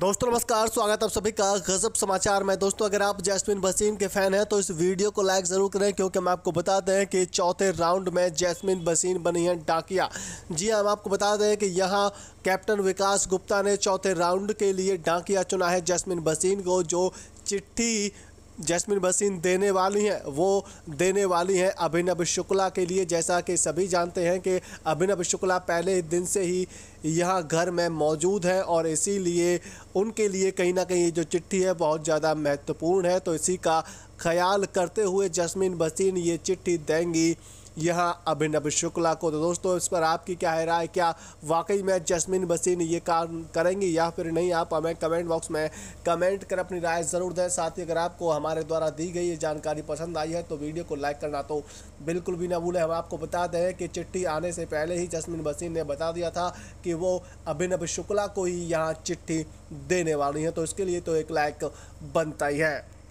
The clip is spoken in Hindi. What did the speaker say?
दोस्तों नमस्कार स्वागत है आप सभी का गजब समाचार में दोस्तों अगर आप जैस्मिन भसीन के फैन हैं तो इस वीडियो को लाइक ज़रूर करें क्योंकि हम आपको बता दें कि चौथे राउंड में जैस्मिन भसीन बनी है डाकिया जी हाँ, हम आपको बता दें कि यहाँ कैप्टन विकास गुप्ता ने चौथे राउंड के लिए डाकिया चुना है जैस्मिन भसीन को जो चिट्ठी जैस्मिन बसीन देने वाली हैं वो देने वाली हैं अभिनव शुक्ला के लिए जैसा कि सभी जानते हैं कि अभिनव शुक्ला पहले दिन से ही यहाँ घर में मौजूद हैं और इसीलिए उनके लिए कहीं ना कहीं जो चिट्ठी है बहुत ज़्यादा महत्वपूर्ण है तो इसी का ख्याल करते हुए जैस्मिन बसीन ये चिट्ठी देंगी यहाँ अभिनव शुक्ला को तो दोस्तों इस पर आपकी क्या है राय क्या वाकई में जसमिन बसीन ये काम करेंगी या फिर नहीं आप हमें कमेंट बॉक्स में कमेंट कर अपनी राय ज़रूर दें साथ ही अगर आपको हमारे द्वारा दी गई ये जानकारी पसंद आई है तो वीडियो को लाइक करना तो बिल्कुल भी ना भूलें हम आपको बता दें कि चिट्ठी आने से पहले ही जसमीन बसीन ने बता दिया था कि वो अभिनव शुक्ला को ही यहाँ चिट्ठी देने वाली है तो इसके लिए तो एक लाइक बनता ही है